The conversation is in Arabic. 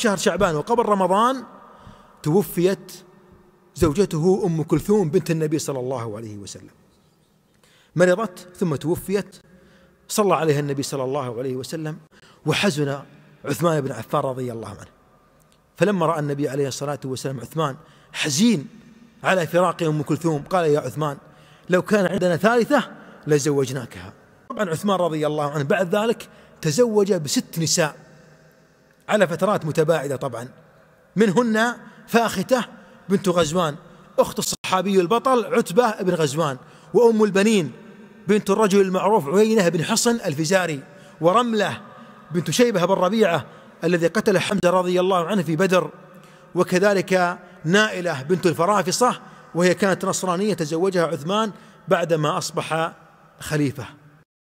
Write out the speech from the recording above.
شهر شعبان وقبل رمضان توفيت زوجته أم كلثوم بنت النبي صلى الله عليه وسلم مرضت ثم توفيت صلى عليها النبي صلى الله عليه وسلم وحزن عثمان بن عفان رضي الله عنه فلما رأى النبي عليه الصلاة والسلام عثمان حزين على فراق أم كلثوم قال يا عثمان لو كان عندنا ثالثة لزوجناكها طبعا عثمان رضي الله عنه بعد ذلك تزوج بست نساء على فترات متباعدة طبعا منهن فاختة بنت غزوان أخت الصحابي البطل عتبة بن غزوان وأم البنين بنت الرجل المعروف عيينة بن حصن الفزاري ورملة بنت شيبة بن ربيعة الذي قتل حمزة رضي الله عنه في بدر وكذلك نائلة بنت الفرافصة وهي كانت نصرانية تزوجها عثمان بعدما أصبح خليفة